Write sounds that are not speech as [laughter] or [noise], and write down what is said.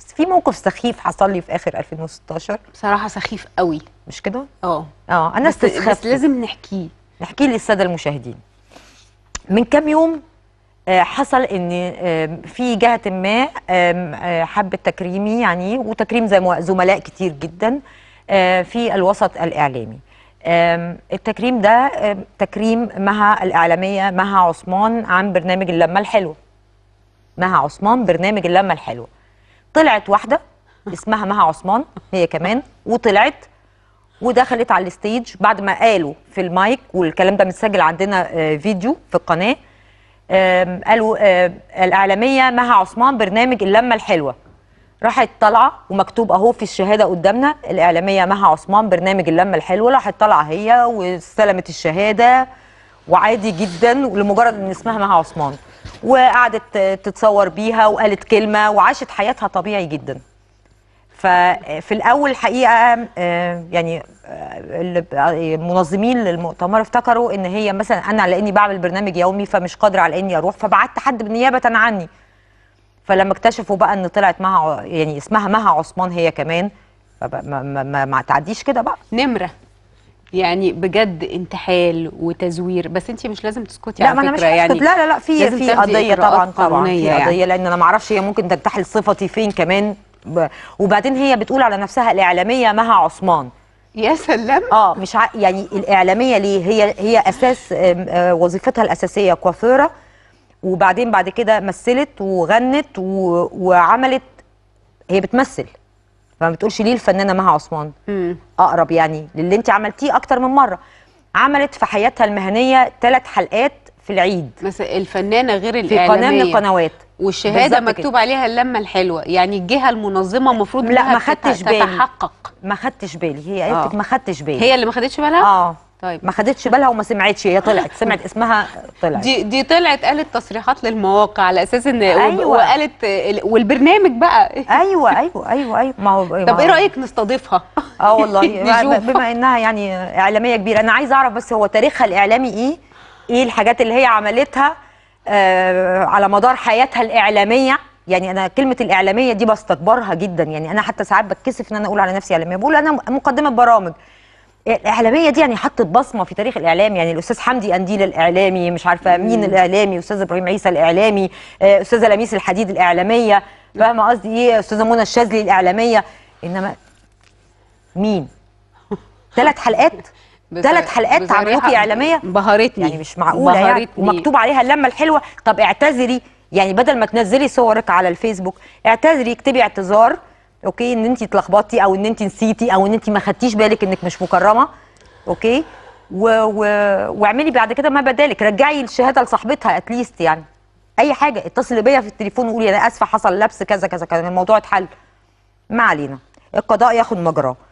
بس في موقف سخيف حصل لي في اخر 2016 بصراحه سخيف قوي مش كده اه اه انا بس, بس لازم نحكيه نحكيه للساده المشاهدين من كام يوم آه، حصل ان في جهه ما آه، حبت تكريمي يعني وتكريم زملاء كتير جدا آه، في الوسط الاعلامي التكريم ده تكريم مها الاعلاميه مها عثمان عن برنامج اللمه الحلوه مها عثمان برنامج اللمه الحلوه طلعت واحده اسمها مها عثمان هي كمان وطلعت ودخلت على الستيج بعد ما قالوا في المايك والكلام ده متسجل عندنا آه، فيديو في القناه قالوا آه، الاعلاميه مها عثمان برنامج اللمه الحلوه راحت طالعه ومكتوب اهو في الشهاده قدامنا الاعلاميه مها عثمان برنامج اللمه الحلوه راحت طالعه هي واستلمت الشهاده وعادي جدا لمجرد ان اسمها مها عثمان وقعدت تتصور بيها وقالت كلمه وعاشت حياتها طبيعي جدا ففي الاول حقيقه آه، يعني آه، المنظمين للمؤتمر افتكروا ان هي مثلا انا على اني بعمل برنامج يومي فمش قادره على اني اروح فبعت حد نيابه عني فلما اكتشفوا بقى ان طلعت مها يعني اسمها مها عثمان هي كمان ما, ما, ما تعديش كده بقى نمره يعني بجد انتحال وتزوير بس انت مش لازم تسكتي لا على ما انا مش يعني لا لا لا في في قضيه طبعا طبعا في يعني. قضيه لان انا ما اعرفش هي ممكن تنتحل صفتي فين كمان ب... وبعدين هي بتقول على نفسها الاعلاميه مها عثمان يا سلام اه مش ع... يعني الاعلاميه ليه هي هي اساس آه، وظيفتها الاساسيه كوافيره وبعدين بعد كده مثلت وغنت و... وعملت هي بتمثل فما بتقولش ليه الفنانه مها عثمان اقرب يعني للي انت عملتيه اكتر من مره عملت في حياتها المهنيه ثلاث حلقات في العيد مثلا الفنانه غير الاعلاميه في قناه من القنوات والشهاده مكتوب كده. عليها اللمه الحلوه يعني الجهه المنظمه المفروض لا ما خدتش بالي تتحقق ما خدتش بالي هي قالت آه. ما خدتش بالي هي اللي ما خدتش بالها اه طيب ما خدتش بالها وما سمعتش هي طلعت [laughs] سمعت اسمها طلعت دي دي طلعت قالت تصريحات للمواقع على اساس ان أيوة. وقالت والبرنامج بقى [laughs] ايوه ايوه ايوه ايوه ما هو طب ايه رايك نستضيفها؟ اه والله [laughs] بما انها يعني اعلاميه كبيره انا عايزه اعرف بس هو تاريخها الاعلامي ايه؟ ايه الحاجات اللي هي عملتها آه على مدار حياتها الاعلاميه؟ يعني انا كلمه الاعلاميه دي بستكبرها جدا يعني انا حتى ساعات بتكسف ان انا اقول على نفسي اعلاميه بقول انا مقدمه برامج الاعلاميه دي يعني حطت بصمه في تاريخ الاعلام يعني الاستاذ حمدي انديل الاعلامي مش عارفه مين الاعلامي استاذ ابراهيم عيسى الاعلامي آه، أستاذ لميس الحديد الاعلاميه فاهمه قصدي ايه استاذه منى الشاذلي الاعلاميه انما مين ثلاث [laughs] حلقات ثلاث حلقات عملوكي اعلاميه بهرتني يعني مش معقوله بهارتني. يعني ومكتوب عليها اللمه الحلوه طب اعتذري يعني بدل ما تنزلي صورك على الفيسبوك اعتذري اكتبي اعتذار اوكي ان انت اتلخبطتي او ان انت نسيتي او ان انت ما خدتيش بالك انك مش مكرمه اوكي و... و... واعملي بعد كده ما بدالك رجعي الشهاده لصاحبتها اتليست يعني اي حاجه اتصلي بيا في التليفون وقولي انا اسفه حصل لبس كذا كذا كذا الموضوع اتحل ما علينا القضاء ياخد مجراه